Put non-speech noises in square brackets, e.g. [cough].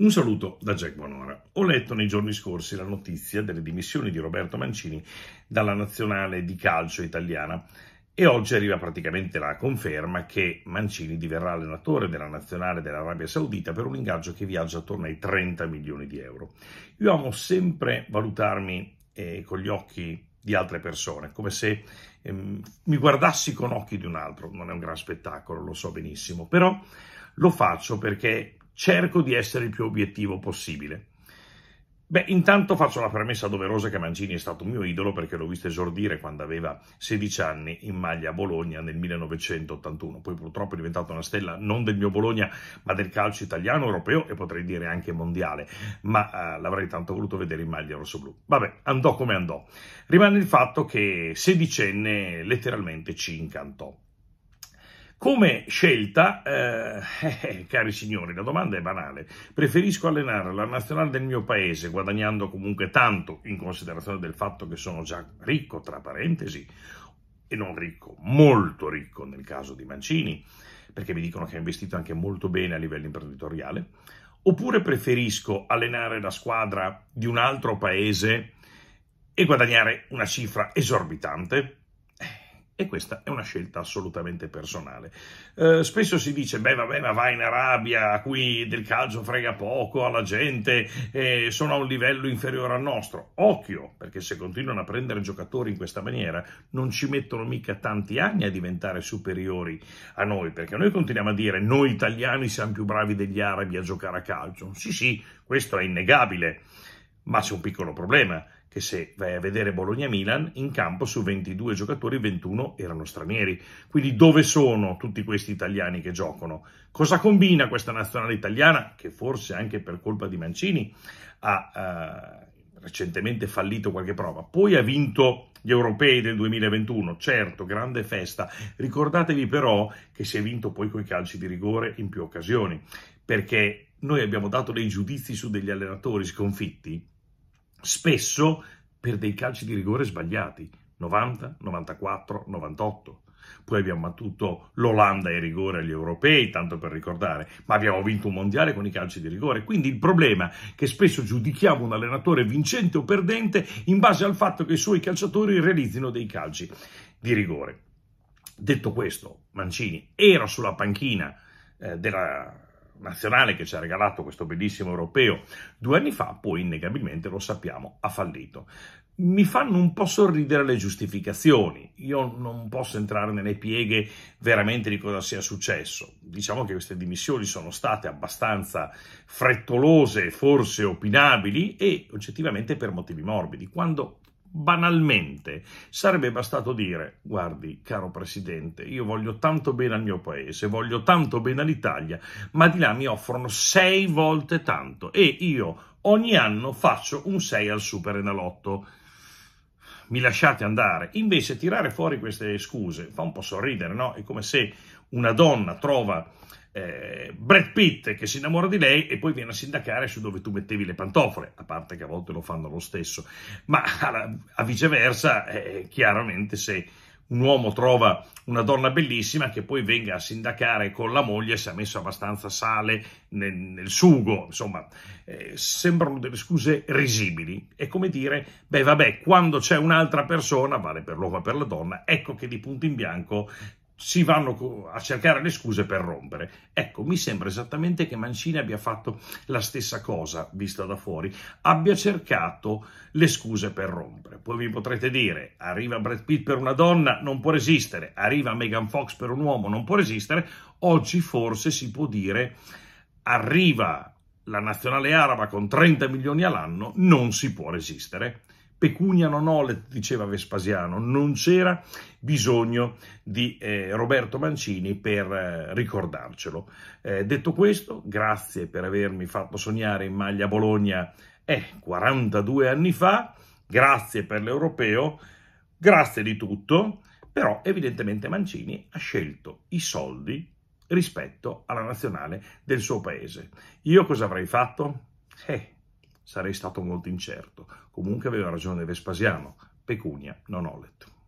Un saluto da Jack Bonora. Ho letto nei giorni scorsi la notizia delle dimissioni di Roberto Mancini dalla nazionale di calcio italiana e oggi arriva praticamente la conferma che Mancini diverrà allenatore della nazionale dell'Arabia Saudita per un ingaggio che viaggia attorno ai 30 milioni di euro. Io amo sempre valutarmi eh, con gli occhi di altre persone, come se ehm, mi guardassi con occhi di un altro. Non è un gran spettacolo, lo so benissimo, però lo faccio perché cerco di essere il più obiettivo possibile. Beh, intanto faccio la premessa doverosa che Mancini è stato un mio idolo perché l'ho visto esordire quando aveva 16 anni in maglia a Bologna nel 1981. Poi purtroppo è diventato una stella non del mio Bologna, ma del calcio italiano, europeo e potrei dire anche mondiale. Ma uh, l'avrei tanto voluto vedere in maglia rosso-blu. Vabbè, andò come andò. Rimane il fatto che sedicenne letteralmente ci incantò. Come scelta, eh, [laughs] eh, cari signori, la domanda è banale. Preferisco allenare la nazionale del mio paese, guadagnando comunque tanto, in considerazione del fatto che sono già ricco, tra parentesi, e non ricco, molto ricco nel caso di Mancini, perché mi dicono che ha investito anche molto bene a livello imprenditoriale, oppure preferisco allenare la squadra di un altro paese e guadagnare una cifra esorbitante? E questa è una scelta assolutamente personale. Eh, spesso si dice, beh vabbè, ma vai in Arabia, qui del calcio frega poco alla gente, eh, sono a un livello inferiore al nostro. Occhio, perché se continuano a prendere giocatori in questa maniera, non ci mettono mica tanti anni a diventare superiori a noi, perché noi continuiamo a dire, noi italiani siamo più bravi degli arabi a giocare a calcio. Sì, sì, questo è innegabile, ma c'è un piccolo problema che se vai a vedere Bologna-Milan, in campo su 22 giocatori 21 erano stranieri. Quindi dove sono tutti questi italiani che giocano? Cosa combina questa nazionale italiana, che forse anche per colpa di Mancini ha eh, recentemente fallito qualche prova, poi ha vinto gli europei del 2021, certo, grande festa. Ricordatevi però che si è vinto poi coi calci di rigore in più occasioni, perché noi abbiamo dato dei giudizi su degli allenatori sconfitti spesso per dei calci di rigore sbagliati, 90, 94, 98. Poi abbiamo battuto l'Olanda ai rigore agli europei, tanto per ricordare, ma abbiamo vinto un mondiale con i calci di rigore. Quindi il problema è che spesso giudichiamo un allenatore vincente o perdente in base al fatto che i suoi calciatori realizzino dei calci di rigore. Detto questo, Mancini era sulla panchina eh, della nazionale che ci ha regalato questo bellissimo europeo due anni fa, poi innegabilmente lo sappiamo, ha fallito. Mi fanno un po' sorridere le giustificazioni, io non posso entrare nelle pieghe veramente di cosa sia successo. Diciamo che queste dimissioni sono state abbastanza frettolose, forse opinabili e oggettivamente per motivi morbidi, quando banalmente sarebbe bastato dire guardi caro presidente io voglio tanto bene al mio paese voglio tanto bene all'Italia ma di là mi offrono sei volte tanto e io ogni anno faccio un 6 al super enalotto mi lasciate andare invece tirare fuori queste scuse fa un po' sorridere no è come se una donna trova eh, Brad Pitt che si innamora di lei e poi viene a sindacare su dove tu mettevi le pantofole, a parte che a volte lo fanno lo stesso, ma alla, a viceversa, eh, chiaramente se un uomo trova una donna bellissima che poi venga a sindacare con la moglie se ha messo abbastanza sale nel, nel sugo, insomma, eh, sembrano delle scuse risibili. È come dire, beh vabbè, quando c'è un'altra persona, vale per l'uomo e per la donna, ecco che di punto in bianco si vanno a cercare le scuse per rompere. Ecco, mi sembra esattamente che Mancini abbia fatto la stessa cosa, vista da fuori, abbia cercato le scuse per rompere. Poi vi potrete dire, arriva Brad Pitt per una donna, non può resistere, arriva Megan Fox per un uomo, non può resistere. Oggi forse si può dire, arriva la nazionale araba con 30 milioni all'anno, non si può resistere pecunia pecuniano nolet, diceva Vespasiano, non c'era bisogno di eh, Roberto Mancini per eh, ricordarcelo. Eh, detto questo, grazie per avermi fatto sognare in maglia Bologna 42 eh, anni fa, grazie per l'europeo, grazie di tutto, però evidentemente Mancini ha scelto i soldi rispetto alla nazionale del suo paese. Io cosa avrei fatto? Eh, sarei stato molto incerto. Comunque aveva ragione Vespasiano, pecunia non olet.